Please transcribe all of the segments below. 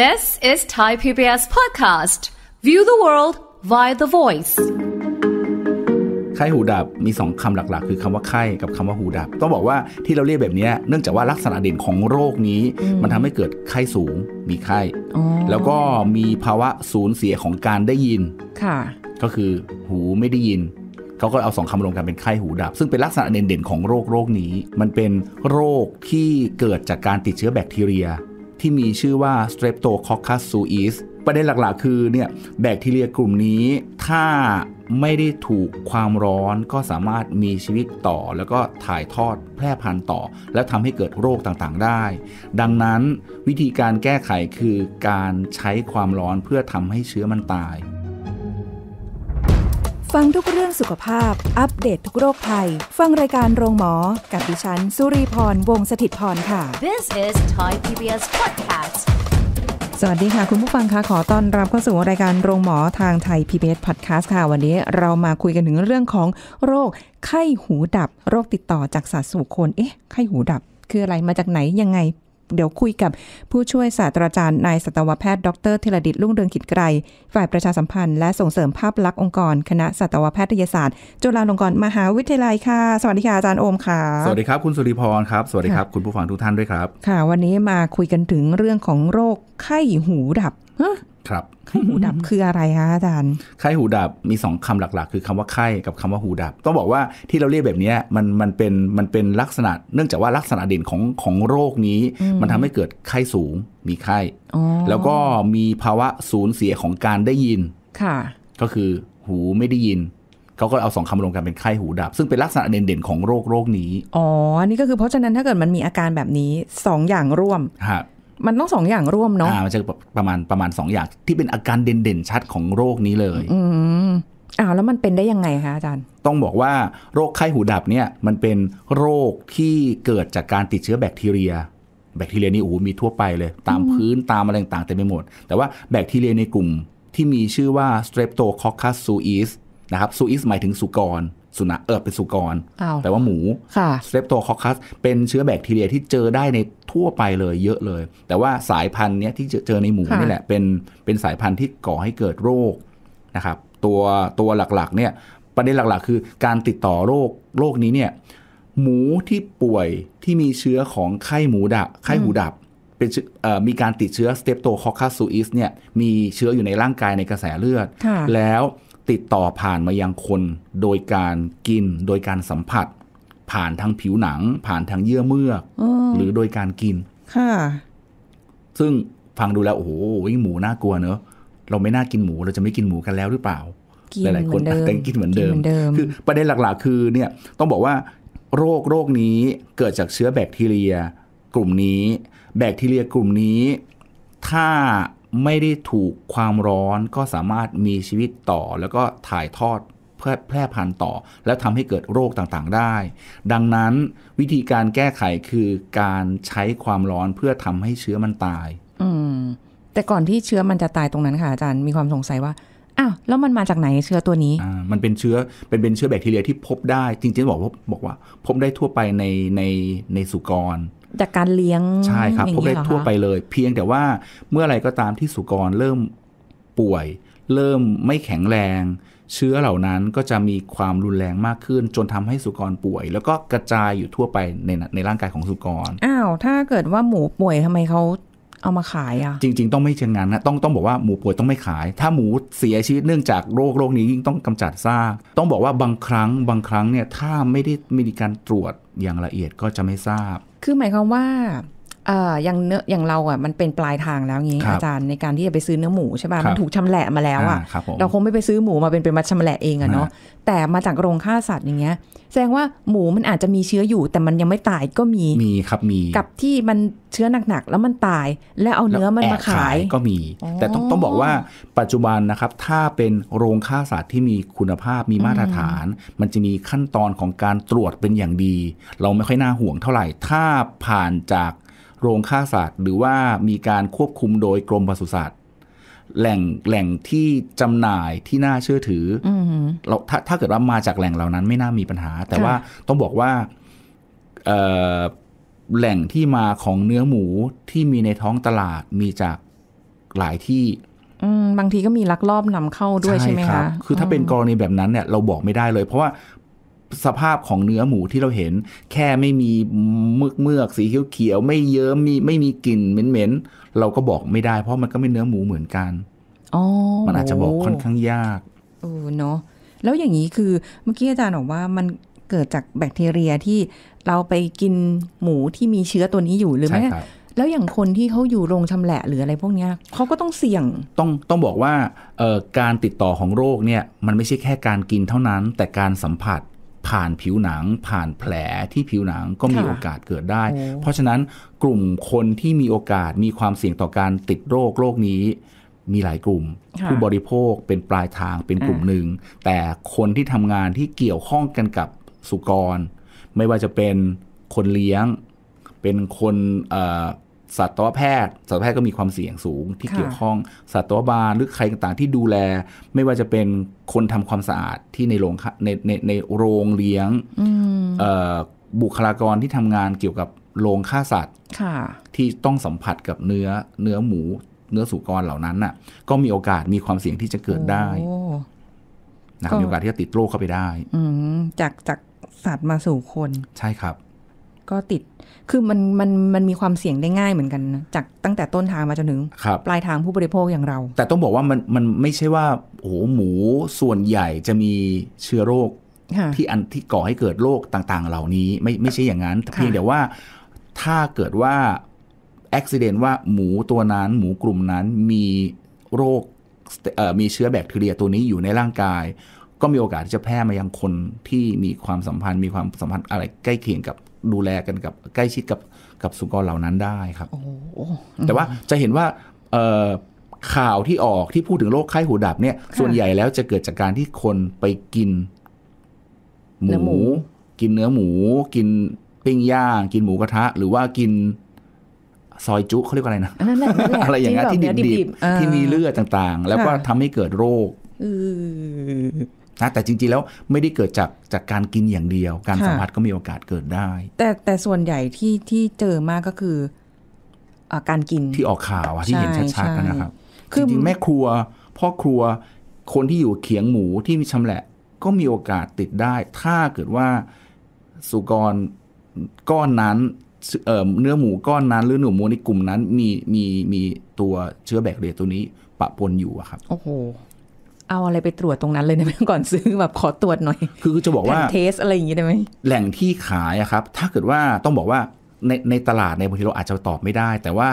This is Thai PBS podcast. View the world via the voice. ไข้หูดับมี 2คำหลักๆ คือคำว่าไข้กับคำว่าหูดับ ต้องบอกว่าที่เราเรียกแบบนี้เนื่องจากว่าลักษณะเด่นของโรคนี้ มันทำให้เกิดไข้สูงมีไข้แล้วก็มีภาวะสูญเสียของการได้ยิน ค่ะก็คือหูไม่ได้ยินเขาก็เอาสองคำรวมกันเป็นไข้หูดับ ซึ่งเป็นลักษณะเด่นๆของโรคโรคนี้ มันเป็นโรคที่เกิดจากการติดเชื้อแบคทีเรียที่มีชื่อว่า Streptococcus suis ประเด็นหลักๆ คือเนี่ยแบคทีเรียกลุ่มนี้ ถ้าไม่ได้ถูกความร้อนก็สามารถมีชีวิตต่อ แล้วก็ถ่ายทอดแพร่พันธุ์ต่อ และทำให้เกิดโรคต่างๆ ได้ ดังนั้นวิธีการแก้ไขคือการใช้ความร้อนเพื่อทำให้เชื้อมันตายฟังทุกเรื่องสุขภาพ อัปเดตททุกโรคภัย ฟังรายการโรงหมอ กับดิฉัน สุรีพร วงศิตพรค่ะ This is Thai PBS podcast สวัสดีค่ะ คุณผู้ฟังคะ ขอต้อนรับเข้าสู่รายการโรงหมอทางไทย PBS Podcast ค่ะ วันนี้ เรามาคุยกันถึงเรื่องของโรคไข้หูดับ โรคติดต่อจากสัตว์สู่คน เอ๊ะ ไข้หูดับ คืออะไร มาจากไหน ยังไงเดี๋ยวคุยกับผู้ช่วยศาสตราจารย์นายสัตวแพทย์ดรธีรดิตลุ่งเรืองกิจไกรฝ่ายประชาสัมพันธ์และส่งเสริมภาพลักษณ์องค์กรคณะสัตวแพทยศาสตร์จุฬาลงกรณ์มหาวิทยาลัย ค่ะสวัสดีค่ะอาจารย์โอมค่ะสวัสดีครับคุณสุริพรครับ สวัสดีครับคุณผู้ฟังทุกท่านด้วยครับ ค่ะวันนี้มาคุยกันถึงเรื่องของโรคไข้หูดับครับไข้หูดับคืออะไรคะอาจารย์ไข้หูดับมีสองคำหลักๆ คือคำว่าไข้กับคำว่าหูดับ ต้องบอกว่าที่เราเรียกแบบนี้มันมันเป็นมันเป็นลักษณะ เนื่องจากว่าลักษณะเด่นของของโรคนี้ มันทำให้เกิดไข้สูงมีไข้แล้วก็มีภาวะสูญเสียของการได้ยิน ค่ะ ก็คือหูไม่ได้ยิน เขาก็เอาสองคำรวมกันเป็นไข้หูดับ ซึ่งเป็นลักษณะเด่นๆของโรคโรคนี้อ๋อนี่ก็คือเพราะฉะนั้นถ้าเกิดมันมีอาการแบบนี้สองอย่างร่วมมันต้องสองอย่างร่วมเนาะ อ่า มันจะประมาณประมาณสองอย่างที่เป็นอาการเด่นๆ ชัดของโรคนี้เลย อืมอ้าวแล้วมันเป็นได้ยังไงคะ อาจารย์ ต้องบอกว่าโรคไข้หูดับเนี่ยมันเป็นโรคที่เกิดจากการติดเชื้อแบคทีเรีย แบคทีเรียนี่โอ้มีทั่วไปเลย ตามพื้นตามอะไรต่างๆเต็ไมไปหมด แต่ว่าแบคทีเรียในกลุ่มที่มีชื่อว่า Streptococcus suis นะครับ suis หมายถึงสุกรสุนัขเออเป็นสุกรแปลว่าหมูสเตปโตคอคัสเป็นเชื้อแบคทีเรียที่เจอได้ในทั่วไปเลยเยอะเลยแต่ว่าสายพันธุ์เนี้ยที่เจอในหมูนี่แหละ เป็นเป็นสายพันธุ์ที่ก่อให้เกิดโรคนะครับ ตัวตัวหลักๆ เนี่ยประเด็นหลักๆ คือการติดต่อโรคโรคนี้เนี่ย หมูที่ป่วยที่มีเชื้อของไข้หมูดับไข้หูดับเป็นมีการติดเชื้อสเตปโตคอคัสซูอิสเนี่ยมีเชื้ออยู่ในร่างกายในกระแสเลือด แล้วติดต่อผ่านมายังคนโดยการกินโดยการสัมผัส ผ่านทางผิวหนัง ผ่านทางเยื่อเมือก หรือโดยการกิน ค่ะ ซึ่งฟังดูแล้วโอ้โหหมูน่ากลัวเนอะเราไม่น่ากินหมูเราจะไม่กินหมูกันแล้วหรือเปล่า หลาย ๆคนแต่กินเหมือนเดิม คือประเด็นหลัก ๆคือ เนี่ย ต้องบอกว่าโรคโรคนี้เกิดจากเชื้อแบคทีเรีย กลุ่มนี้ แบคทีเรียกลุ่มนี้ ถ้าไม่ได้ถูกความร้อนก็สามารถมีชีวิตต่อแล้วก็ถ่ายทอดเพื่อแพร่พันธุ์ต่อ และทำให้เกิดโรคต่างๆ ได้ ดังนั้นวิธีการแก้ไขคือการใช้ความร้อนเพื่อทำให้เชื้อมันตาย อืม แต่ก่อนที่เชื้อมันจะตายตรงนั้นค่ะอาจารย์ มีความสงสัยว่า อ้าวแล้วมันมาจากไหนเชื้อตัวนี้อ่ามันเป็นเชื้อเป็นเป็นเชื้อแบคทีเรียที่พบได้ จริง ๆ บอกว่าบอกว่าพบได้ทั่วไปในในในสุกรจากการเลี้ยงใช่ครับพบได้ทั่วไปเลย เพียงแต่ว่าเมื่อไรก็ตามที่สุกรเริ่มป่วย เริ่มไม่แข็งแรง เชื้อเหล่านั้นก็จะมีความรุนแรงมากขึ้น จนทำให้สุกรป่วย แล้วก็กระจายอยู่ทั่วไปในในร่างกายของสุกร อ้าว ถ้าเกิดว่าหมูป่วยทำไมเขาเอามาขายอ่ะจริงๆต้องไม่เชิงงานนะต้องต้องบอกว่า หมูป่วยต้องไม่ขาย ถ้าหมูเสียชีวิตเนื่องจากโรคโรคนี้ยิ่งต้องกำจัดซากต้องบอกว่าบางครั้ง บางครั้งเนี่ย ถ้าไม่ได้มีการตรวจอย่างละเอียดก็จะไม่ทราบ คือหมายความว่าอย่างเนื้ออย่างเราอ่ะมันเป็นปลายทางแล้วงี้อาจารย์ในการที่จะไปซื้อเนื้อหมูใช่ป่ะมันถูกชำแหละมาแล้วอ่ะเราคงไม่ไปซื้อหมูมาเป็นเป็นมาชำแหละเองอ่ะเนาะแต่มาจากโรงฆ่าสัตว์อย่างเงี้ย แสดงว่าหมูมันอาจจะมีเชื้ออยู่ แต่มันยังไม่ตายก็มีมีครับมีกับที่มันเชื้อหนักๆแล้วมันตายแล้วเอาเนื้อมันมาขายก็มี แต่ต้องต้องบอกว่าปัจจุบันนะครับถ้าเป็นโรงฆ่าสัตว์ที่มีคุณภาพมีมาตรฐาน มันจะมีขั้นตอนของการตรวจเป็นอย่างดี เราไม่ค่อยน่าห่วงเท่าไหร่ถ้าผ่านจากโรงฆ่าสัตว์หรือว่ามีการควบคุมโดยกรมปศุสัตว์ แหล่งแหล่งที่จำหน่ายที่น่าเชื่อถือเราถ้าถ้าเกิดว่ามาจากแหล่งเหล่านั้นไม่น่ามีปัญหา แต่ว่าต้องบอกว่าแหล่งที่มาของเนื้อหมูที่มีในท้องตลาดมีจากหลายที่บางทีก็มีลักลอบนำเข้าด้วยใช่ไหมคะคือถ้าเป็นกรณีแบบนั้นเนี่ย เราบอกไม่ได้เลยเพราะว่าสภาพของเนื้อหมูที่เราเห็น แค่ไม่มีเมือกเมือกสีเขียวๆ ไม่เยิ้มมีไม่มีกลิ่นเหม็นๆเราก็บอกไม่ได้เพราะมันก็ไม่เนื้อหมูเหมือนกันมันอาจจะบอกค่อนข้างยากโอ้เนาะแล้วอย่างนี้คือเมื่อกี้อาจารย์บอกว่ามันเกิดจากแบคทีเรียที่เราไปกินหมูที่มีเชื้อตัวนี้อยู่หรือไม่แล้วอย่างคนที่เขาอยู่โรงชำแหละหรืออะไรพวกนี้เขาก็ต้องเสี่ยงต้องต้องบอกว่าการติดต่อของโรคเนี่ย มันไม่ใช่แค่การกินเท่านั้นแต่การสัมผัสผ่านผิวหนังผ่านแผลที่ผิวหนังก็มีโอกาสเกิดได้ เพราะฉะนั้นกลุ่มคนที่มีโอกาสมีความเสี่ยงต่อการติดโรคโรคนี้ มีหลายกลุ่มผู้บริโภคเป็นปลายทางเป็นกลุ่มหนึ่งแต่คนที่ทำงานที่เกี่ยวข้องกันกับสุกรไม่ว่าจะเป็นคนเลี้ยงเป็นคนสัตวแพทย์สัตวแพทย์ ก็มีความเสี่ยงสูง ที่เกี่ยวข้องสัตวบาลหรือใครต่าง ๆ ที่ดูแล ไม่ว่าจะเป็นคนทำความสะอาดที่ในโรงในในในโรงเลี้ยงบุคลากรที่ทำงานเกี่ยวกับโรงฆ่าสัตว์ที่ต้องสัมผัสกับเนื้อเนื้อหมู เนื้อสุกรเหล่านั้นน่ะ ก็มีโอกาสมีความเสี่ยงที่จะเกิดได้นะครับมีโอกาสที่จะติดโรคเข้าไปได้ อืจากจากสัตว์มาสู่คนใช่ครับ ก็ติดคือมันมันมันมีความเสี่ยงได้ง่ายเหมือนกันจากตั้งแต่ต้นทางมาจนถึงปลายทางผู้บริโภคอย่างเรา แต่ต้องบอกว่ามันมันไม่ใช่ว่าโอ้โหหมูส่วนใหญ่จะมีเชื้อโรคที่อันที่ก่อให้เกิดโรคต่างๆ เหล่านี้ ไม่ไม่ใช่อย่างนั้นเพียงแต่ว่าถ้าเกิดว่าอุบิเหตุว่าหมูตัวนั้น หมูกลุ่มนั้นมีโรคมีเชื้อแบคทีเรียตัวนี้อยู่ในร่างกาย ก็มีโอกาสที่จะแพร่มายังคนที่มีความสัมพันธ์มีความสัมพันธ์อะไรใกล้เคียงกับดูแลกันกับใกล้ชิดกับกับสุกรเหล่านั้นได้ครับแต่ว่าจะเห็นว่าข่าวที่ออกที่พูดถึงโรคไข้หูดับเนี่ย ส่วนใหญ่แล้วจะเกิดจากการที่คนไปกิน หมู กินเนื้อหมู กินปิ้งย่าง กินหมูกระทะ หรือว่ากินซอยจุเขาเรียกว่าอะไรนะ อะไรอย่างเงี้ยที่ดิบ ๆ ที่มีเลือดต่าง ๆ แล้วก็ทำให้เกิดโรคนะแต่จริงๆแล้วไม่ได้เกิดจากจากการกินอย่างเดียว การสัมผัสก็มีโอกาสเกิดได้ แต่แต่ส่วนใหญ่ที่ที่เจอมากก็คืออการกินที่ออกข่าวที่เห็นชัดๆนะครับจริงๆแม่ครัวพ่อครัวคนที่อยู่เขียงหมูที่มีชำแหละก็มีโอกาสติดได้ ถ้าเกิดว่าสุกรก้อนนั้นเนื้อหมูก้อนนั้นหรือหนูหมูในกลุ่มนั้นมีมีมีตัวเชื้อแบคทีเรียตัวนี้ปะปนอยู่อะครับ โอ้โหเอาอะไร ไปตรวจตรงนั้นเลยได้ไหมก่อนซื้อแบบขอตรวจหน่อย คือจะบอกว่าเทสอะไรอย่างงี้ได้ไหมแหล่งที่ขายอะครับ ถ้าเกิดว่าต้องบอกว่าในในตลาดในบางทีเราอาจจะตอบไม่ได้ แต่ว่า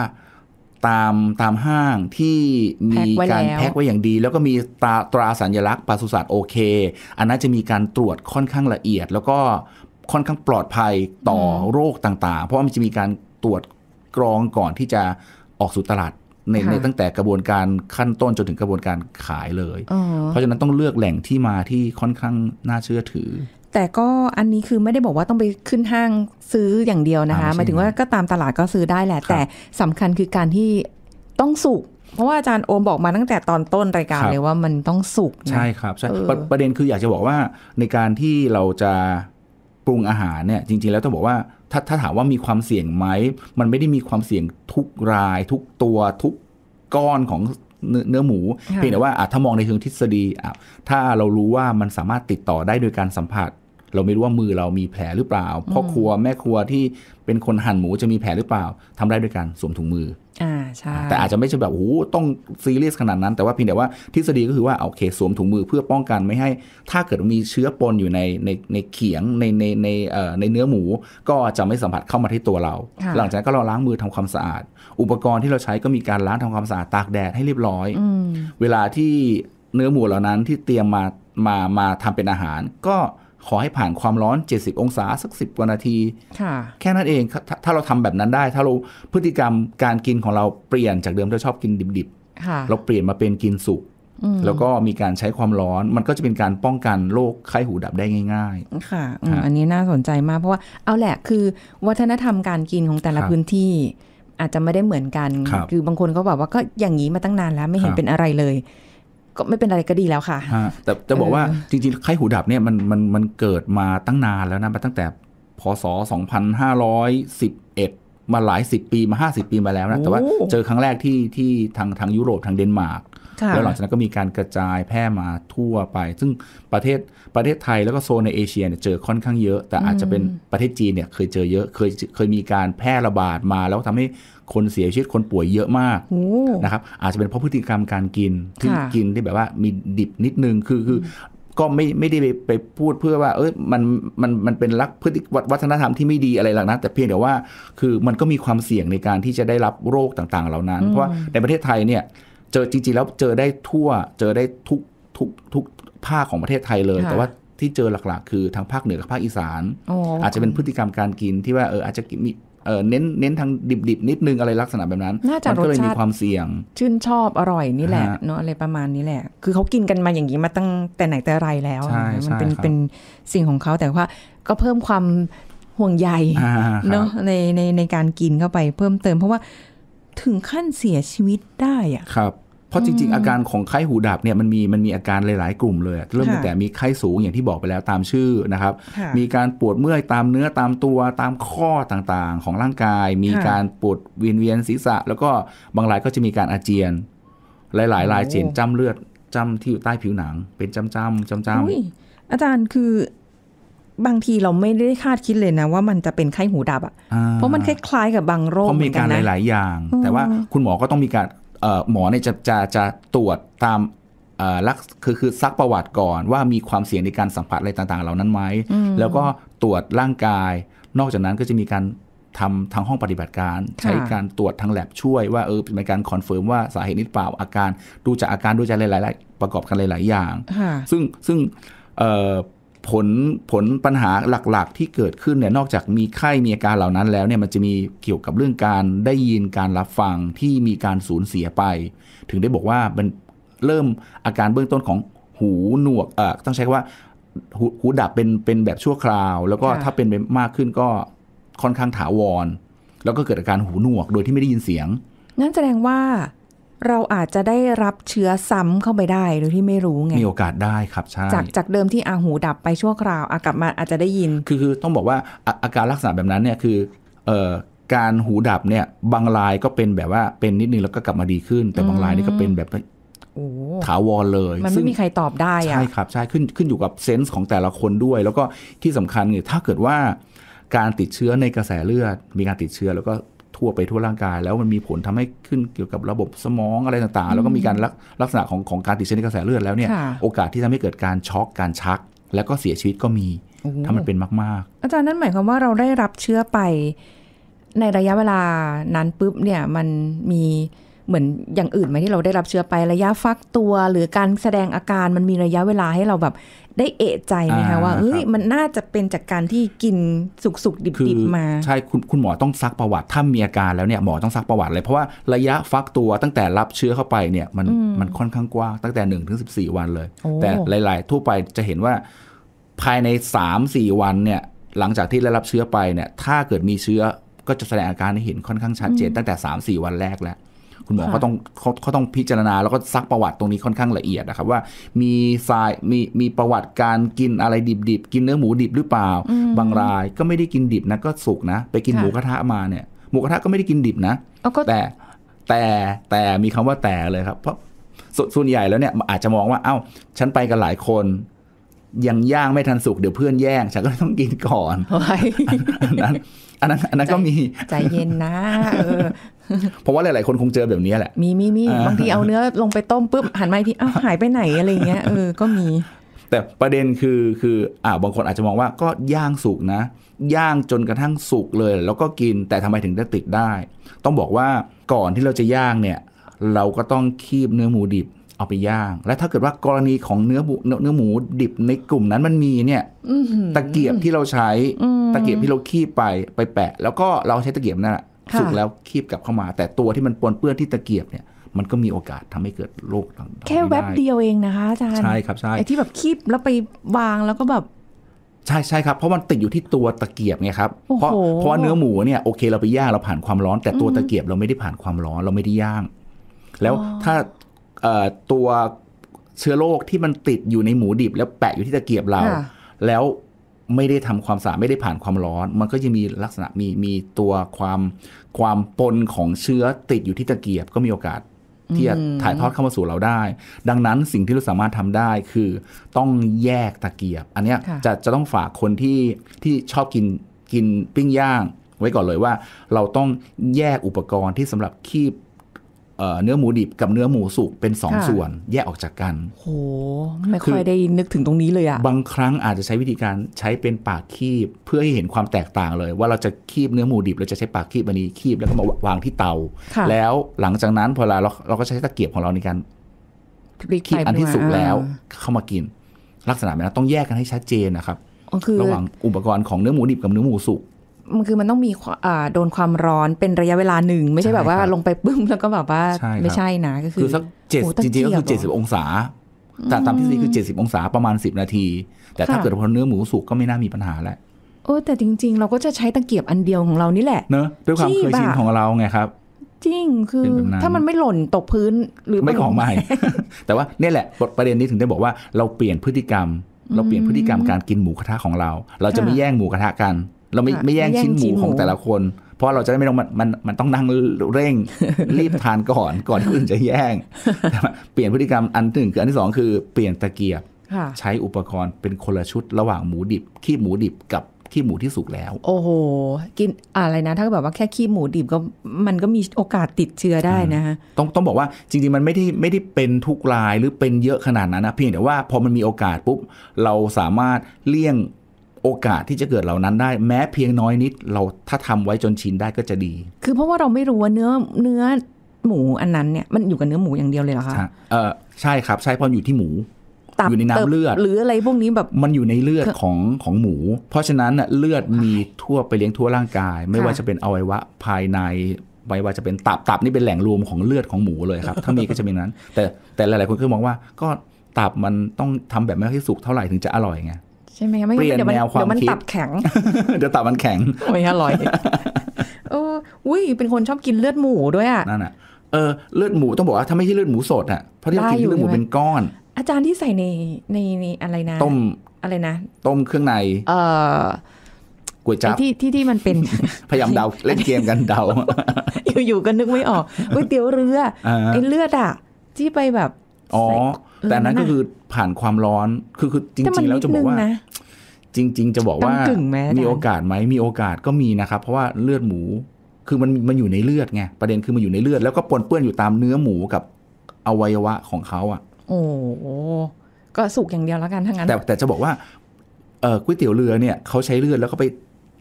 ตาม ตามห้างที่มีการแพ็คไว้อย่างดี แล้วก็มีตาตราสัญลักษณ์ปศุสัตว์โอเค อันนั้นจะมีการตรวจค่อนข้างละเอียด แล้วก็ค่อนข้างปลอดภัยต่อโรคต่างๆ เพราะว่ามันจะมีการตรวจกรองก่อนที่จะออกสู่ตลาดในในตั้งแต่กระบวนการขั้นต้นจนถึงกระบวนการขายเลย เพราะฉะนั้นต้องเลือกแหล่งที่มาที่ค่อนข้างน่าเชื่อถือ แต่ก็อันนี้คือไม่ได้บอกว่าต้องไปขึ้นห้างซื้ออย่างเดียวนะคะหมายถึงว่าก็ตามตลาดก็ซื้อได้แหละ แต่สำคัญคือการที่ต้องสุกเพราะว่าอาจารย์โอมบอกมาตั้งแต่ตอนต้นรายการเลยว่ามันต้องสุกใช่ครับใช่ประเด็นคืออยากจะบอกว่าในการที่เราจะปรุงอาหารเนี่ยจริงๆ แล้วต้องบอกว่าถ้าถ้าถามว่ามีความเสี่ยงไหม มันไม่ได้มีความเสี่ยงทุกรายทุกตัวทุกก้อนของเนื้อหมู เพียงแต่ว่าถ้ามองในเชิงทฤษฎี ถ้าเรารู้ว่ามันสามารถติดต่อได้โดยการสัมผัสเราไม่รู้ว่ามือเรามีแผลหรือเปล่าพ่อครัวแม่ครัวที่เป็นคนหั่นหมูจะมีแผลหรือเปล่า ทำได้ด้วยกันสวมถุงมืออ่าใช่แต่อาจจะไม่ใช่แบบโอ้ต้องซีเรียสขนาดนั้นแต่ว่าเพียงแต่ว่าทฤษฎีก็คือว่าโอเคสวมถุงมือเพื่อป้องกันไม่ให้ ถ้าเกิดมีเชื้อปนอยู่ในในในเขียงในในในเอ่อในเนื้อหมูก็จะไม่สัมผัสเข้ามาที่ตัวเรา หลังจากนั้นก็เราล้างมือทำความสะอาด อุปกรณ์ที่เราใช้ก็มีการล้างทำความสะอาดตากแดดให้เรียบร้อยเวลาที่เนื้อหมูเหล่านั้นที่เตรียมมามามาทำเป็นอาหาร ก็ขอให้ผ่านความร้อน 70 องศาสัก10 กว่านาที แค่นั้นเองถถ้าเราทำแบบนั้นได้ ถ้าเราพฤติกรรมการกินของเราเปลี่ยนจากเดิมที่ชอบกินดิบๆ เราเปลี่ยนมาเป็นกินสุก แล้วก็มีการใช้ความร้อน มันก็จะเป็นการป้องกันโรคไข้หูดับได้ง่ายๆค่ะอันนี้น่าสนใจมากเพราะว่าเอาแหละคือ วัฒนธรรมการกินของแต่ละพื้นที่ อาจจะไม่ได้เหมือนกัน คือบางคนก็บอกว่าก็อย่างนี้มาตั้งนานแล้วไม่เห็นเป็นอะไรเลยก็ไม่เป็นอะไรก็ดีแล้วค่ะ แต่จะบอกว่าจริงๆ ไข้หูดับเนี่ยมันมันมันเกิดมาตั้งนานแล้วนะมาตั้งแต่พศ 2511 มาหลาย 10 ปีมา 50 ปีมาแล้วนะ แต่ว่าเจอครั้งแรกที่ที่ทางทางยุโรปทางเดนมาร์กแล้วหลังจากนั้นก็มีการกระจายแพร่มาทั่วไป ซึ่งประเทศประเทศไทยแล้วก็โซนในเอเชียเนี่ยเจอค่อนข้างเยอะ แต่อาจจะเป็นประเทศจีนเนี่ยเคยเจอเยอะ เคยเคยมีการแพร่ระบาดมา แล้วทำให้คนเสียชีวิตคนป่วยเยอะมากนะครับอาจจะเป็นเพราะพฤติกรรมการกินที่กินที่แบบว่ามีดิบนิดนึงคือคือก็ไม่ไม่ได้ไปพูดเพื่อว่า เอ้ยมันมันมันเป็นลักพฤติวัฒนธรรมที่ไม่ดีอะไรหรอกนะแต่เพียงแต่ว่าคือมันก็มีความเสี่ยงในการที่จะได้รับโรคต่าง ๆ เหล่านั้น เพราะว่าในประเทศไทยเนี่ยเจอจริงๆแล้วเจอได้ทั่วเจอได้ทุกทุกทุกภาคของประเทศไทยเลย แต่ว่าที่เจอหลัก ๆ คือทางภาคเหนือ กับภาคอีสานอาจจะเป็นพฤติกรรมการกินที่ว่าเอออาจจะมีเน้นเน้นทางดิบๆ นิดนึงอะไรลักษณะแบบนั้นมันก็เลยมีความเสี่ยง ชื่นชอบอร่อยนี่แหละเนาะอะไรประมาณนี้แหละ คือเขากินกันมาอย่างนี้ มาตั้งแต่ไหนแต่ไรแล้ว มันเป็นเป็นสิ่งของเขาแต่ว่าก็เพิ่มความห่วงใยเนาะในในในการกินเข้าไปเพิ่มเติม เพราะว่าถึงขั้นเสียชีวิตได้อะครับเพราะจริงๆ อาการของไข้หูดับเนี่ยมันมีมันมีอาการหลายๆ กลุ่มเลย เริ่มตั้งแต่มีไข้สูง อย่างที่บอกไปแล้วตามชื่อนะครับ มีการปวดเมื่อยตามเนื้อตามตัวตามข้อต่างๆ ของร่างกายมีการปวดเวียนเวียนศีรษะ แล้วก็บางรายก็จะมีการอาเจียนหลายๆรายเจียนจ้ำเลือดจ้ำที่อยู่ใต้ผิวหนังเป็นจ้ำจ้ำจ้ำจ้ำอาจารย์คือบางทีเราไม่ได้คาดคิดเลยนะ ว่ามันจะเป็นไข้หูดับอ่ะเพราะมันคล้ายๆกับบางโรคเหมือนกันนะมีการหลาย ๆอย่าง แต่ว่าคุณหมอก็ต้องมีการหมอเนี่ยจะจะจะตรวจตามลักคือคือซักประวัติก่อนว่ามีความเสี่ยงในการสัมผัสอะไรต่างๆ เหล่านั้นไหมแล้วก็ตรวจร่างกาย นอกจากนั้นก็จะมีการทำทางห้องปฏิบัติการ ใช้การตรวจทางแลบช่วยว่าเออเป็นการคอนเฟิร์มว่าสาเหตุนิดเปล่าอาการดูจากอาการดูจากหลายๆประกอบกันหลาย ๆ อย่าง ซึ่งซึ่งผลผลปัญหาหลักๆที่เกิดขึ้นเนี่ยนอกจากมีไข้มีอาการเหล่านั้นแล้วเนี่ยมันจะมีเกี่ยวกับเรื่องการได้ยินการรับฟังที่มีการสูญเสียไป ถึงได้บอกว่ามันเริ่มอาการเบื้องต้นของหูหนวกเอ่อต้องใช้ว่าหหูดับเป็นเป็นแบบชั่วคราว แล้วก็ถ้าเป็นมากขึ้นก็ค่อนข้างถาวร แล้วก็เกิดอาการหูหนวกโดยที่ไม่ได้ยินเสียง นั่นแสดงว่าเราอาจจะได้รับเชื้อซ้ำเข้าไปได้โดยที่ไม่รู้ไง มีโอกาสได้ครับใช่ จากจากเดิมที่อาหูดับไปชั่วคราวอากลับมาอาจจะได้ยินคือคือ ต้องบอกว่าอาการลักษณะแบบนั้นเนี่ยคือเอ่อการหูดับเนี่ยบางรายก็เป็นแบบว่าเป็นนิดนึง แล้วก็กลับมาดีขึ้น แต่บางรายนี่ก็เป็นแบบถาวรเลย มันไม่มีใครตอบได้อะใช่ครับใช่ขึ้นขึ้นอยู่กับเซนส์ของแต่ละคนด้วย แล้วก็ที่สำคัญเนี่ยถ้าเกิดว่า การติดเชื้อในกระแสเลือด มีการติดเชื้อแล้วก็ทั่วไปทั่วร่างกาย แล้วมันมีผลทำให้ขึ้นเกี่ยวกับระบบสมองอะไรต่างๆ แล้วก็มีการลักษณะของของการติดเชื้อในกระแสเลือดแล้วเนี่ย โอกาสที่ทำให้เกิดการช็อกการชัก แล้วก็เสียชีวิตก็มีถ้ามันเป็นมากๆ อาจารย์ นั่นหมายความว่าเราได้รับเชื้อไปในระยะเวลานั้นปุ๊บเนี่ย มันมีเหมือนอย่างอื่นไหมที่เราได้รับเชื้อไป ระยะฟักตัว หรือการแสดงอาการมันมีระยะเวลาให้เราแบบได้เอะใจไหมคะว่าเฮ้ยมันน่าจะเป็นจากการที่กินสุกสุกดิบดิบมาใช่คุณคุณหมอต้องซักประวัติถ้ามีอาการแล้วเนี่ยหมอต้องซักประวัติเลยเพราะว่าระยะฟักตัว ตั้งแต่รับเชื้อเข้าไปเนี่ยมันมันค่อนข้างกว้างตั้งแต่หนึ่งถึงสิบสี่วันเลย แต่หลาย ๆ ทั่วไปจะเห็นว่าภายในสสามี่วันเนี่ยหลังจากที่ได้รับเชื้อไปเนี่ย ถ้าเกิดมีเชื้อก็จะแสดงอาการให้เห็นค่อนข้างชัดเจน ตั้งแต่3-4วันแรกแล้วคุณหมอเขาต้องเขาเขาต้องพิจารณาแล้วก็ซักประวัติตรงนี้ค่อนข้างละเอียดนะครับว่า มีสายมีมีประวัติการกินอะไรดิบๆกินเนื้อหมูดิบหรือเปล่า บางรายก็ไม่ได้กินดิบนะก็สุกนะ ไปกินหมูกระทะมาเนี่ยหมูกระทะก็ไม่ได้กินดิบนะแต่แต่แต่มีคำว่าแต่เลยครับเพราะส่วนใหญ่แล้วเนี่ยอาจจะมองว่าเอ้าฉันไปกันหลายคนยังย่างไม่ทันสุกเดี๋ยวเพื่อนแย่งฉันก็ต้องกินก่อนอันนั้นอันนั้นอันนั้นก็มี ใจเย็นนะเพราะว่าหลาย ๆ คนคงเจอแบบนี้แหละมีมีมีบางทีเอาเนื้อลงไปต้มปุ๊บหันมาที่อ้าวหายไปไหนอะไรเงี้ยเออก็มี แต่ประเด็นคือคืออ่าบางคนอาจจะมองว่าก็ย่างสุกนะย่างจนกระทั่งสุกเลย แล้วก็กินแต่ทำไมถึงได้ติดได้ ต้องบอกว่าก่อนที่เราจะย่างเนี่ย เราก็ต้องคีบเนื้อหมูดิบเอาไปย่าง และถ้าเกิดว่ากรณีของเนื้อบุเนื้อหมูดิบในกลุ่มนั้นมันมีเนี่ยตะเกียบที่เราใช้ตะเกียบที่เราคีบไปไปแปะ แล้วก็เราใช้ตะเกียบนั่นแหละสุกแล้วคีบกลับเข้ามา แต่ตัวที่มันปนเปื้อนที่ตะเกียบเนี่ย มันก็มีโอกาสทำให้เกิดโรคต่างๆแค่แวบเดียวเองนะคะอาจารย์ใช่ครับใช่ที่แบบคีบแล้วไปวางแล้วก็แบบ ใช่ใช่ครับ เพราะมันติดอยู่ที่ตัวตะเกียบไงครับเพราะเพราะเนื้อหมูเนี่ยโอเคเราไปย่างเราผ่านความร้อน แต่ตัวตะเกียบเราไม่ได้ผ่านความร้อน เราไม่ได้ย่าง แล้วถ้าตัวเชื้อโรคที่มันติดอยู่ในหมูดิบ แล้วแปะอยู่ที่ตะเกียบเรา แล้วไม่ได้ทำความสะอาดไม่ได้ผ่านความร้อน มันก็จะมีลักษณะมีมีตัวความ ความปนของเชื้อติดอยู่ที่ตะเกียบก็มีโอกาส ที่จะถ่ายทอดเข้ามาสู่เราได้ ดังนั้นสิ่งที่เราสามารถทำได้คือต้องแยกตะเกียบอันนี้จะจะต้องฝากคนที่ที่ชอบกินกินปิ้งย่าง ไว้ก่อนเลยว่า เราต้องแยกอุปกรณ์ที่สำหรับคีบเนื้อหมูดิบกับเนื้อหมูสุกเป็น2ส่วนแยกออกจากกันโห ไม่ค่อยได้นึกถึงตรงนี้เลยอะบางครั้งอาจจะใช้วิธีการใช้เป็นปากคีบเพื่อให้เห็นความแตกต่างเลย ว่าเราจะคีบเนื้อหมูดิบเราจะใช้ปากคีบอันนี้คีบแล้วก็มาวางที่เตา แล้วหลังจากนั้นพอเราเราก็ใช้ตะเกียบของเราในการคีบอันที่สุกแล้ว เข้ามากิน ลักษณะแบบนั้นต้องแยกกันให้ชัดเจนนะครับระหว่างอุปกรณ์ของเนื้อหมูดิบกับเนื้อหมูสุกมันคือมันต้องมีโดนความร้อนเป็นระยะเวลาหนึ่ง ไม่ใช่แบบว่าลงไปปึ้มแล้วก็แบบว่าไม่ใช่นะ ก็คือสักเจ็ดจริงๆก็คือเจ็ดสิบองศาแต่ตามทฤษฎีคือเจ็ดสิบองศาประมาณสิบนาที แต่ถ้าเกิดพอเนื้อหมูสุกก็ไม่น่ามีปัญหาแล้วโอ้แต่จริง ๆ เราก็จะใช้ตะเกียบอันเดียวของเรานี่แหละเนอะด้วยความเคยชินของเราไงครับ จริงคือถ้ามันไม่หล่นตกพื้นหรือไม่ของใหม่ แต่ว่าเนี่ยแหละประเด็นนี้ถึงได้บอกว่าเราเปลี่ยนพฤติกรรม เราเปลี่ยนพฤติกรรมการกินหมูกระทะของเรา เราจะไม่แย่งหมูกระทะกันเราไม่ไม่แย่งชิ้นหมูของแต่ละคน เพราะเราจะได้ไม่ต้องมันมันมันต้องนั่งเร่ง รีบทานก่อน ก่อนที่อื่นจะแย่ง เปลี่ยนพฤติกรรมอันหนึ่งคืออันที่สองคือ เปลี่ยนตะเกียบ ใช้อุปกรณ์เป็นคนละชุด ระหว่างหมูดิบ ขี้หมูดิบกับขี้หมูที่สุกแล้ว โอ้โหกินอะไรนะ ถ้าแบบว่าแค่ขี้หมูดิบก็มันก็มีโอกาสติดเชื้อได้นะะต้องต้องบอกว่าจริงๆมันไม่ได้ไม่ได้เป็นทุกรายหรือเป็นเยอะขนาดนั้นนะเพียงแต่ว่าพอมันมีโอกาสปุ๊บ เราสามารถเลี่ยงโอกาสที่จะเกิดเหล่านั้นได้แม้เพียงน้อยนิด เราถ้าทำไว้จนชินได้ก็จะดี คือเพราะว่าเราไม่รู้ว่าเนื้อเนื้อหมูอันนั้นเนี่ยมันอยู่กับเนื้อหมูอย่างเดียวเลยเหรอคะเออใช่ครับใช่เพราะอยู่ที่หมูอยู่ในน้ำเลือด หรืออะไรพวกนี้แบบมันอยู่ในเลือดของของหมู เพราะฉะนั้นเลือดมีทั่วไปเลี้ยงทั่วร่างกาย ไม่ว่าจะเป็นอวัยวะภายในไม่ว่าจะเป็นตับตับนี่เป็นแหล่งรวมของเลือดของหมูเลยครับ ถ้ามีก็จะเป็นนั้น แต่แต่หลายๆคนก็มองว่าก็ตับมันต้องทำแบบไม่ให้สุกเท่าไหร่ถึงจะอร่อยไงใช่ไหมคะไม่เปลี่ยนแนวความคิดเดี๋ยวมันตับแข็งเดี๋ยวตับมันแข็งไม่อร่อย โอ้อุ้ยเป็นคนชอบกินเลือดหมูด้วยอ่ะนั่นอ่ะเออเลือดหมูต้องบอกว่าถ้าไม่ใช่เลือดหมูสดอ่ะเพราะที่กินเลือดหมูเป็นก้อน อาจารย์ที่ใส่ในในในอะไรนะต้มอะไรนะต้มเครื่องในเออก๋วยจั๊บที่ที่ที่มันเป็น พยายามเดาเล่นเกมกันเดาอยู่ๆก็นึกไม่ออกก๋วยเตี๋ยวเรือไอ้เลือดอ่ะที่ไปแบบแต่นั้นก็คือผ่านความร้อนคือคือ จริง ๆ แล้วจะบอกว่า จริง ๆ จะบอกว่ามีโอกาสไหมมีโอกาสก็มีนะครับ เพราะว่าเลือดหมู คือมันมันอยู่ในเลือดไง ประเด็นคือมันอยู่ในเลือด แล้วก็ปนเปื้อนอยู่ตามเนื้อหมูกับอวัยวะของเขาอ่ะ โอ้ ก็สุกอย่างเดียวแล้วกัน ทั้งนั้น แต่แต่จะบอกว่า เออก๋วยเตี๋ยวเรือเนี่ย เขาใช้เลือดแล้วก็ไป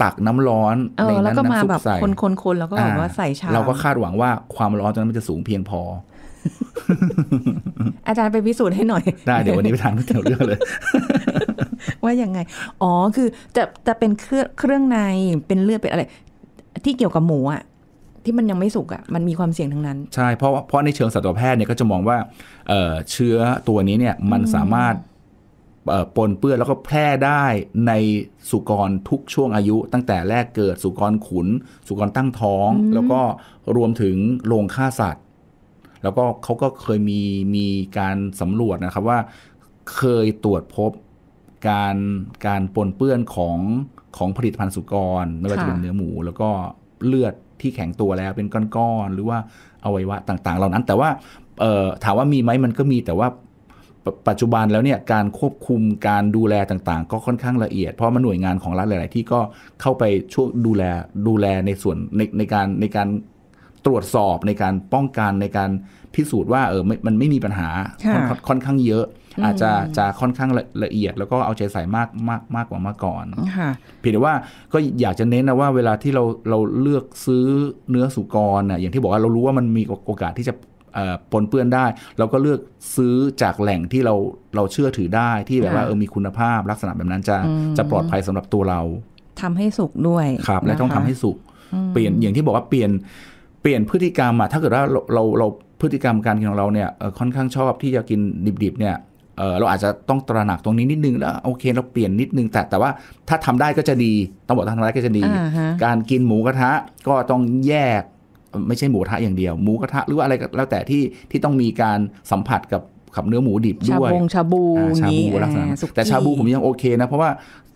ตักน้ำร้อนในนั้นน้ำซุปใส่คนคนคนแล้วก็แบบว่าใส่ชา เราก็คาดหวังว่าความร้อนตรงนั้นมันจะสูงเพียงพออาจารย์ไปพิสูจน์ให้หน่อย ได้เดี๋ยววันนี้ไปทานก๋วยเตี๋ยวเรือเลยว่ายังไงอ๋อ คือจะจะเป็นเครื่องเครื่องในเป็นเลือดเป็นอะไรที่เกี่ยวกับหมูอ่ะ ที่มันยังไม่สุกอะ่ะมันมีความเสี่ยงทั้งนั้น ใช่เพราะเพราะในเชิงสัตวแพทย์เนี่ยก็จะมองว่าเเชื้อตัวนี้เนี่ยมันสามารถปนเปื้อนแล้วก็แพร่ได้ในสุกรทุกช่วงอายุตั้งแต่แรกเกิดสุกรขุน สุกรตั้งท้องแล้วก็รวมถึงโรงฆ่าสัตว์แล้วก็เขาก็เคยมีมีการสำรวจนะครับว่าเคยตรวจพบการการปนเปื้อนของของผลิตภัณฑ์สุกรไม่ว่าจะเป็นเนื้อหมู แล้วก็เลือดที่แข็งตัวแล้วเป็นก้อนๆหรือว่าอวัยวะต่างๆ เหล่านั้นแต่ว่าถามว่ามีไหมมันก็มี แต่ว่าปัจจุบันแล้วเนี่ยการควบคุมการดูแลต่างๆก็ค่อนข้างละเอียดเพราะมันหน่วยงานของรัฐหลายๆ ที่ก็เข้าไปช่วยดูแลดูแลในส่วนในในการในการตรวจสอบในการป้องกันในการพิสูจน์ว่าเออมันไม่มีปัญหาค่อนข้างเยอะ อาจจะจะค่อนข้างละเอียด แล้วก็เอาใจใส่มากมากมากกว่าเมื่อก่อนเพียงแต่ว่าก็อยากจะเน้นนะว่า เวลาที่เราเราเลือกซื้อเนื้อสุกรนะอย่างที่บอกว่าเรารู้ว่ามันมีโอกาสที่จะปนเปื้อนได้ เราก็เลือกซื้อจากแหล่งที่เราเราเชื่อถือได้ที่แบบว่าเออมีคุณภาพ ลักษณะแบบนั้นจะจะปลอดภัยสำหรับตัวเรา ทำให้สุกด้วยครับและต้องทำให้สุกเปลี่ยนอย่างที่บอกว่าเปลี่ยนเปลี่ยนพฤติกรรมอะถ้าเกิดว่าเราเราพฤติกรรมการกินของเราเนี่ยค่อนข้างชอบที่จะกินดิบๆเนี่ยเราอาจจะต้องตระหนักตรงนี้นิดนึงแล้วโอเค เราเปลี่ยนนิดนึงแต่แต่ว่าถ้าทำได้ก็จะดีต้องบอกทาทรไา้ก็จะดีการกินหมูกระทะก็ต้องแยก ไม่ใช่หมูกระทะอย่างเดียว หมูกระทะหรือว่าอะไรแล้วแต่ที่ที่ต้องมีการสัมผัสกับขับเนื้อหมูดิบด้วยชาบงชาบูชาบูลักษณะแต่ชาบูผมยังโอเคนะ เพราะว่า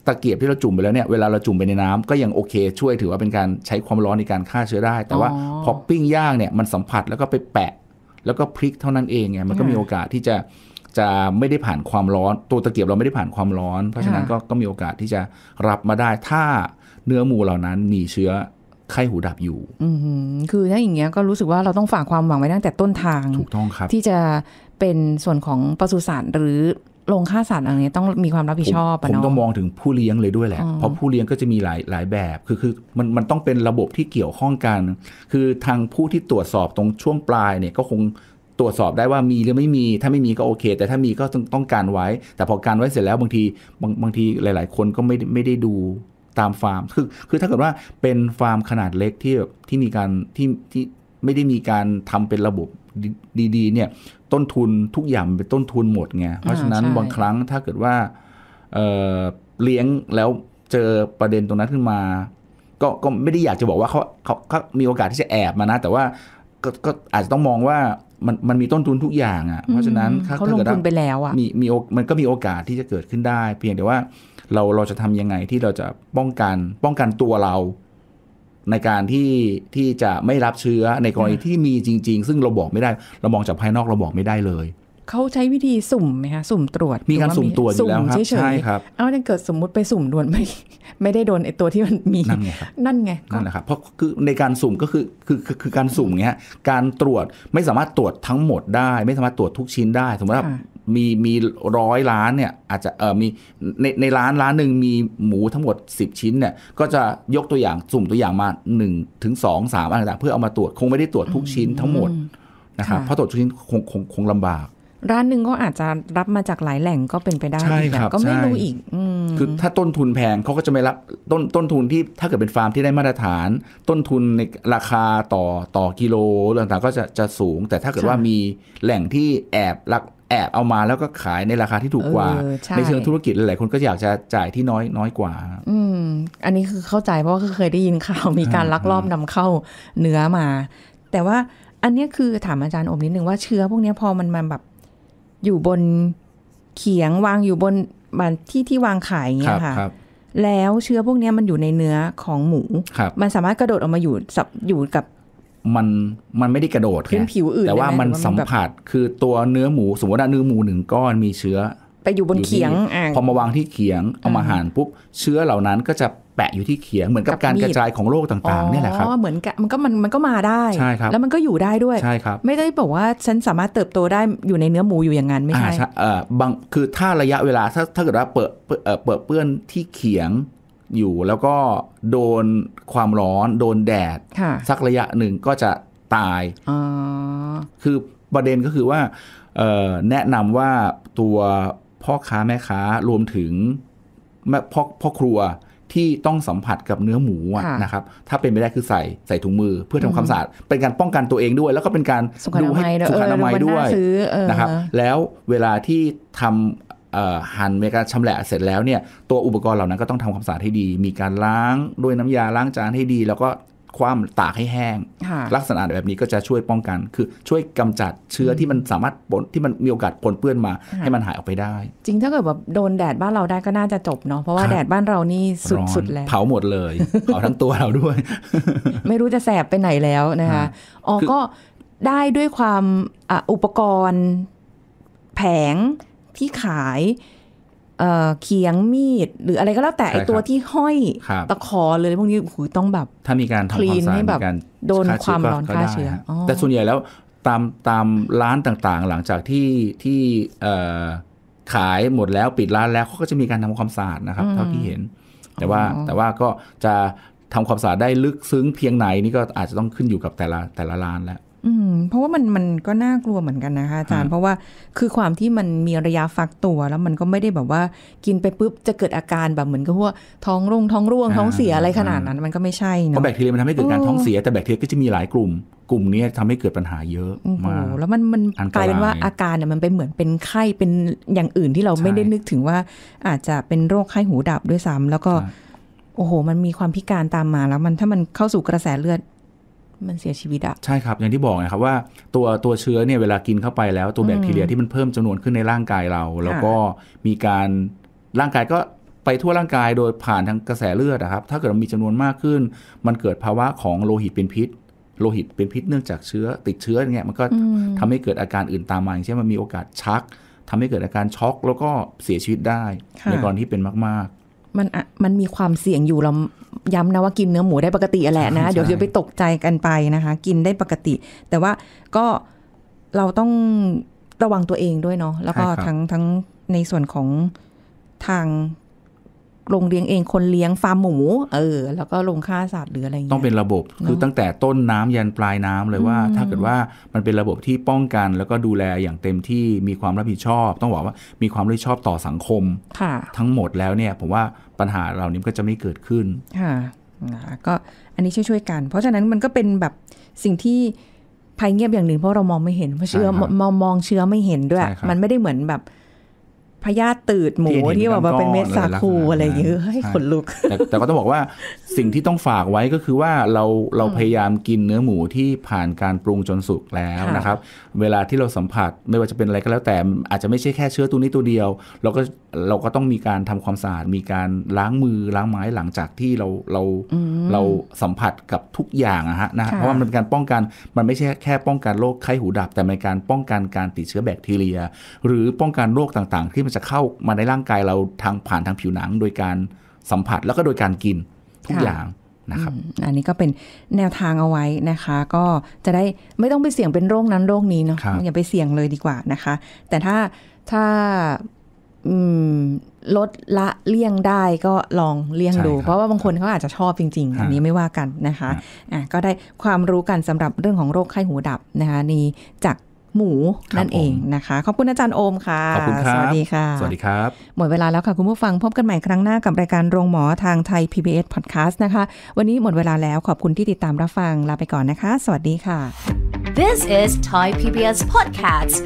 ตะเกียบที่เราจุ่มไปแล้วเนี่ยเวลาเราจุ่มไปในน้ำก็ยังโอเค ช่วยถือว่าเป็นการใช้ความร้อนในการฆ่าเชื้อได้ แต่ว่าพอปิ้งย่างเนี่ยมันสัมผัสแล้วก็ไปแปะ แล้วก็พลิกเท่านั้นเองไงมันก็มีโอกาสที่จะ จะไม่ได้ผ่านความร้อน ตัวตะเกียบเราไม่ได้ผ่านความร้อนเพราะฉะนั้นก็ก็มีโอกาสที่จะรับมาได้ถ้าเนื้อหมูเหล่านั้นมีเชื้อไข้หูดับอยู่อืคือถ้าอย่างเงี้ยก็รู้สึกว่าเราต้องฝากความหวังไว้ตั้งแต่ต้นทางถูกต้องครับที่จะเป็นส่วนของปศุสัตว์หรือลงค่าสัตว์อะไรเี้ยต้องมีความรับผิดชอบผมต้องมองถึงผู้เลี้ยงเลยด้วยแหละ เพราะผู้เลี้ยงก็จะมีหลายหลายแบบ คือคือมันมันต้องเป็นระบบที่เกี่ยวข้องกัน คือทางผู้ที่ตรวจสอบตรงช่วงปลายเนี่ยก็คงตรวจสอบได้ว่ามีหรือไม่มีถ้าไม่มีก็โอเค แต่ถ้ามีก็ต้องต้องการไว้ แต่พอการไว้เสร็จแล้วบางทีบางบางทีหลาย ๆ คนก็ไม่ไม่ได้ดูตามฟาร์ม คือคือถ้าเกิดว่าเป็นฟาร์มขนาดเล็กที่แบบที่มีการที่ที่ไม่ได้มีการทำเป็นระบบดี ๆ เนี่ยต้นทุนทุกอย่างเป็นต้นทุนหมดไง เพราะฉะนั้นบางครั้งถ้าเกิดว่าเเลี้ยงแล้วเจอประเด็นตรงนั้นขึ้นมา ก็ก็ไม่ได้อยากจะบอกว่าเขาเขาเขามีโอกาสที่จะแอบมานะ แต่ว่าก็ก็อาจจะต้องมองว่ามันมันมีต้นทุนทุกอย่างอะ่ะเพราะฉะนั้นถ้าเกิดว่ามีมีมันก็มีโอกาสที่จะเกิดขึ้นได้ เพียงแต่ว่าเราเราจะทำยังไงที่เราจะป้องกันป้องกันตัวเราในการที่ที่จะไม่รับเชื้อในกรณีที่มีจริง ๆ ซึ่งเราบอกไม่ได้เรามองจากภายนอกเราบอกไม่ได้เลยเขาใช้วิธีสุ่มไหมคะสุ่มตรวจมีการสุ่มตรวจอยู่แล้วครับใช่ครับเอาถ้าเกิดสมมุติไปสุ่มโดนไม่ไม่ได้โดนไอตัวที่มันมีนั่นไงนั่นไงนั่นแหละครับเพราะคือในการสุ่มก็คือคือคือการสุ่มเงี้ยการตรวจไม่สามารถตรวจทั้งหมดได้ ไม่สามารถตรวจทุกชิ้นได้สมมติว่ามีมีร้อยล้านเนี่ยอาจจะเออมีในในร้านร้านหนึ่งมีหมูทั้งหมด10ชิ้นเนี่ยก็จะยกตัวอย่างสุ่มตัวอย่างมา1ถึงสองสามอะไรต่างเพื่อเอามาตรวจคงไม่ได้ตรวจทุกชิ้นทั้งหมดนะครับเพราะตรวจทุกชิ้นคงคงคงลำบาก ร้านหนึ่งก็อาจจะรับมาจากหลายแหล่งก็เป็นไปได้แบ่บก็ไม่รู้อีกคือถ้าต้นทุนแพงเขาก็จะไม่รับต้นต้นทุนที่ถ้าเกิดเป็นฟาร์มที่ได้มาตรฐาน ต้นทุนในราคาต่อต่อกิโลต่างๆ ก็จะจะสูง แต่ถ้าเกิดว่ามีแหล่งที่แอบรักแอบเอามาแล้วก็ขายในราคาที่ถูกกว่าใในเชิงธุรกิจหลายคนก็อยากจะจ่ายที่น้อยน้อยกว่า อืม อันนี้คือเข้าใจเพราะว่าเคยได้ยินข่าวมีการลักลอบนำเข้าเนื้อมา แต่ว่าอันนี้คือถามอาจารย์อมนิดนึงว่าเชื้อพวกนี้พอมันมาแบบอยู่บนเขียงวางอยู่บนบนที่ที่วางขายอย่างเงี้ยค่ะ แล้วเชื้อพวกนี้มันอยู่ในเนื้อของหมูมันสามารถกระโดดออกมาอยู่สับอยู่กับมันมันไม่ได้กระโดดแค่ แต่ว่ามันสัมผัสคือตัวเนื้อหมูสมมติว่าเนื้อหมูหนึ่งก้อน มีเชื้อ ไปอยู่บนเขียงพอมาวางที่เขียงเอามาหานปุ๊บ เชื้อเหล่านั้นก็จะแปะอยู่ที่เขียง เหมือนกับการกระจายของโรคต่างๆเนี่ยแหละครับเหมือนกันมันก็มันมันก็มาได้ใช่ครับแล้วมันก็อยู่ได้ด้วยใช่ครับไม่ได้บอกว่าฉันสามารถเติบโตได้อยู่ในเนื้อหมูอยู่อย่างนั้นไม่ใช่อ่าบางคือถ้าระยะเวลาถ้าถ้าเกิดว่าเปิดเปิดเปื้อนที่เขียงอยู่แล้วก็โดนความร้อนโดนแดดสักระยะหนึ่งก็จะตายคือประเด็นก็คือว่าแนะนำว่าตัวพ่อค้าแม่ค้ารวมถึงพ่อพ่อครัวที่ต้องสัมผัสกับเนื้อหมูะนะครับ ถ้าเป็นไม่ได้คือใส่ใส่ถุงมือเพื่อทำความสะอาดเป็นการป้องกันตัวเองด้วยแล้วก็เป็นการดูให้สุขอนามัยด้วยนะครับ แล้วเวลาที่ทำหั่นมีการชำแหละเสร็จแล้วเนี่ย ตัวอุปกรณ์เหล่านั้นก็ต้องทำความสะอาดให้ดี มีการล้าง ด้วยน้ำยาล้างจานให้ดี แล้วก็คว่ำตากให้แห้ง ลักษณะแบบนี้ก็จะช่วยป้องกัน คือช่วยกำจัดเชื้อที่มันสามารถปนที่มันมีโอกาสปนเปื้อนมาให้มันหายออกไปได้ จริงถ้าเกิดแบบโดนแดดบ้านเราได้ก็น่าจะจบเนาะเพราะว่าแดดบ้านเรานี่สุดสุดแล้วเผาหมดเลยเผาทั้งตัวเราด้วย ไม่รู้จะแสบไปไหนแล้วนะคะอ๋อก็ได้ด้วยความอุปกรณ์แผงที่ขายเเขียงมีดหรืออะไรก็แล้วแต่ไอตัวที่ห้อยตะขอเลยพวกนี้คือต้องแบบถ้ามีการทำความสะอาดแบบโดนความร้อนฆ่าเชื้อแต่ส่วนใหญ่แล้วตามตามร้านต่างๆ หลังจากที่ที่ขายหมดแล้วปิดร้านแล้วเขาก็จะมีการทำความสะอาดนะครับ เท่าที่เห็น แต่ว่าแต่ว่าก็จะทำความสะอาดได้ลึกซึ้งเพียงไหนนี่ก็อาจจะต้องขึ้นอยู่กับแต่ละแต่ละร้านแล้วอืมเพราะว่ามันมันก็น่ากลัวเหมือนกันนะคะอาจารย์เพราะว่าคือความที่มันมีระยะฟักตัวแล้วมันก็ไม่ได้แบบว่ากินไปปุ๊บจะเกิดอาการแบบเหมือนกับว่าท้องร่วงท้องร่วงท้องเสียอะไรขนาดนั้นมันก็ไม่ใช่เนาะเพราะแบคทีเรียมันทำให้เกิดการท้องเสีย แต่แบคทีเรียก็จะมีหลายกลุ่ม กลุ่มนี้ทำให้เกิดปัญหาเยอะมากแล้วมันมันกลายเป็นว่าอาการเนี่ยมันเป็นเหมือนเป็นไข้เป็นอย่างอื่นที่เราไม่ได้นึกถึงว่า อาจจะเป็นโรคไข้หูดับด้วยซ้ำ แล้วก็โอ้โหมันมีความพิการตามมาแล้วมันถ้ามันเข้าสู่กระแสเลือดมันเสียชีวิตอะใช่ครับอย่างที่บอกนะครับว่า ตัวตัวเชื้อเนี่ยเวลากินเข้าไปแล้วตัวแบคทีเรียที่มันเพิ่มจำนวนขึ้นในร่างกายเรา แล้วก็มีการร่างกายก็ไปทั่วร่างกายโดยผ่านทางกระแสเลือดนะครับ ถ้าเกิดมีจำนวนมากขึ้น มันเกิดภาวะของโลหิตเป็นพิษ โลหิตเป็นพิษเนื่องจากเชื้อ ติดเชื้อเนี่ยมันก็ทำให้เกิดอาการอื่นตามมาอย่างเช่นมันมีโอกาสชัก ทำให้เกิดอาการช็อกแล้วก็เสียชีวิตได้ ในกรณีที่เป็นมากมันมันมีความเสี่ยงอยู่เราย้ำนะว่ากินเนื้อหมูได้ปกติอะแหละนะ เดี๋ยวจะไปตกใจกันไปนะคะ กินได้ปกติ แต่ว่าก็เราต้องระวังตัวเองด้วยเนาะแล้วก็ทั้งทั้งในส่วนของทางโรงเลี้ยงเองคนเลี้ยงฟาร์มหมู เออ แล้วก็ลงค่าสัตว์หรืออะไรเงี้ยต้องเป็นระบบ คือตั้งแต่ต้นน้ำยันปลายน้ำเลยว่า ถ้าเกิดว่ามันเป็นระบบที่ป้องกันแล้วก็ดูแลอย่างเต็มที่มีความรับผิดชอบ ต้องบอกว่ามีความรับผิดชอบต่อสังคมทั้งหมดแล้วเนี่ย ผมว่าปัญหาเหล่านี้ก็จะไม่เกิดขึ้นค่ะก็อันนี้ช่วยๆกัน เพราะฉะนั้นมันก็เป็นแบบสิ่งที่ภัยเงียบอย่างหนึ่งเพราะเรามองไม่เห็นเพราะเชื้อมองมองเชื้อไม่เห็นด้วย มันไม่ได้เหมือนแบบพยาตืดหมูที่บอกว่าเป็นเม็ดสาคูอะไรเยอะให้ขนลุก แต่ก็ต้องบอกว่าสิ่งที่ต้องฝากไว้ก็คือว่าเราเราพยายามกินเนื้อหมูที่ผ่านการปรุงจนสุกแล้วนะครับเวลาที่เราสัมผัสไม่ว่าจะเป็นอะไรก็แล้วแต่อาจจะไม่ใช่แค่เชื้อตัวนี้ตัวเดียว เราก็เราก็ต้องมีการทำความสะอาดมีการล้างมือล้างไม้หลังจากที่เราเราเราสัมผัสกับทุกอย่างอะฮะนะเพราะว่ามันเป็นการป้องกันมันไม่ใช่แค่ ป้องกันโรคไข้หูดับแต่เป็นการป้องกันการติดเชื้อแบคทีเรีย หรือป้องกันโรคต่าง ๆที่มันันจะเข้ามาในร่างกายเราทางผ่านทางผิวหนัง โดยการสัมผัสแล้วก็โดยการกินทุกอย่างนะครับอันนี้ก็เป็นแนวทางเอาไว้นะคะ ก็จะได้ไม่ต้องไปเสี่ยงเป็นโรคนั้นโรคนี้เนาะอย่าไปเสี่ยงเลยดีกว่านะคะ แต่ถ้าถ้าลดละเลี่ยงได้ก็ลองเลี่ยงดูเพราะว่าบางคนเขาอาจจะชอบจริง ๆ อันนี้ไม่ว่ากันนะคะะก็ได้ความรู้กันสำหรับเรื่องของโรคไข้หูดับนะคะนี่จากหมูนั่นเองนะคะ ขอบคุณอาจารย์โอมค่ะขอบคุณครับสวัสดีค่ะสวัสดีครับ หมดเวลาแล้วค่ะ คุณผู้ฟังพบกันใหม่ครั้งหน้ากับ รายการโรงหมอทางไทย PBS Podcast นะคะ วันนี้หมดเวลาแล้วขอบคุณที่ติดตามรับฟังลาไปก่อนนะคะ สวัสดีค่ะ This is Thai PBS Podcast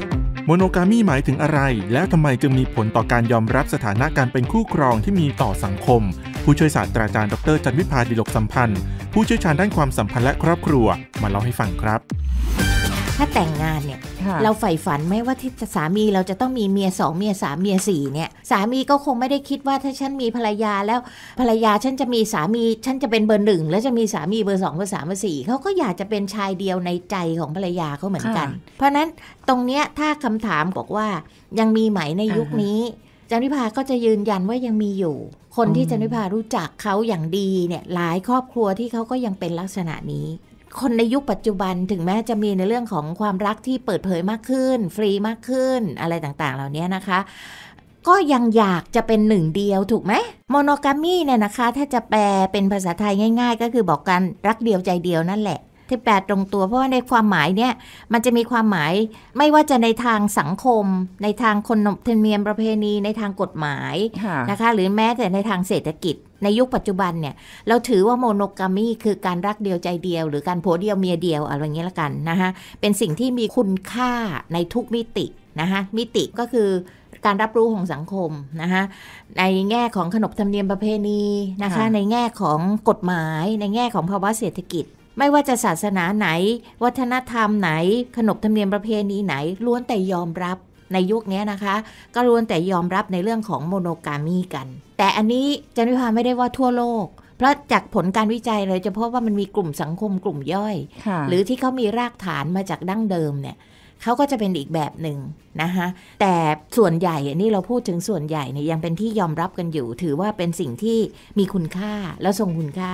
โมโนการมีหมายถึงอะไร และทำไมจึงมีผลต่อการยอมรับสถานะการ เป็นคู่ครองที่มีต่อสังคม ผู้ช่วยศาสตราจารย์ดรจันวิพาดิลกสัมพันธ์ผู้เชี่ยวชาญด้านความสัมพันธ์และครอบครัว มาเล่าให้ฟังครับถ้าแต่งงานเนี่ยเราใฝ่ฝันไหมว่าที่สามีเราจะต้องมีเมียสองเมียสามเมียสี่เนี่ย สามีก็คงไม่ได้คิดว่าถ้าฉันมีภรรยาแล้วภรรยาฉันจะมีสามี ฉันจะเป็นเบอร์หนึ่งแล้วจะมีสามีเบอร์สองเบอร์สามเบอร์สี่เขาก็อยากจะเป็นชายเดียวในใจของภรรยาเขาเหมือนกัน เพราะนั้นตรงเนี้ยถ้าคำถามบอกว่ายังมีไหมในยุคนี้จันวิภาก็จะยืนยันว่ายังมีอยู่ คนที่จันวิภารู้จักเขาอย่างดีเนี่ยหลายครอบครัวที่เขาก็ยังเป็นลักษณะนี้คนในยุคปัจจุบันถึงแม้จะมีในเรื่องของความรักที่เปิดเผยมากขึ้น ฟรีมากขึ้นอะไรต่างๆเหล่านี้นะคะ ก็ยังอยากจะเป็นหนึ่งเดียวถูกไหมโมโนกามีเนี่ยนะคะ ถ้าจะแปลเป็นภาษาไทยง่าย ๆ ก็คือบอกกันรักเดียวใจเดียวนั่นแหละที่แปลตรงตัว เพราะว่า ในความหมาย เนี่ย มันจะมีความหมาย ไม่ว่าจะในทางสังคม ในทางคนเทนเมเนียมประเพณี ในทางกฎหมาย นะคะ หรือแม้แต่ในทางเศรษฐกิจ ในยุคปัจจุบัน เนี่ย เราถือว่าโมโนกามีคือ การรักเดียวใจเดียว หรือการโผเดียวเมียเดียว อะไรเงี้ยละกันนะคะเป็นสิ่งที่มีคุณค่าในทุกมิติ นะคะมิติก็คือ การรับรู้ของสังคมนะคะในแง่ของขนบธรรมเนียมประเพณีนะคะ ในแง่ของกฎหมาย ในแง่ของภาวะเศรษฐกิจไม่ว่าจะศาสนาไหน วัฒนธรรมไหน ขนบธรรมเนียมประเพณีไหน ล้วนแต่ยอมรับในยุคนี้นะคะ ก็ล้วนแต่ยอมรับในเรื่องของโมโนกามีกัน แต่อันนี้จันวิภาไม่ได้ว่าทั่วโลก เพราะจากผลการวิจัยเลยจะพบว่ามันมีกลุ่มสังคมกลุ่มย่อย หรือที่เขามีรากฐานมาจากดั้งเดิมเนี่ยเขาก็จะเป็นอีกแบบหนึ่งนะคะแต่ส่วนใหญ่นี่เราพูดถึงส่วนใหญ่เนี่ยยังเป็นที่ยอมรับกันอยู่ ถือว่าเป็นสิ่งที่มีคุณค่าและทรงคุณค่า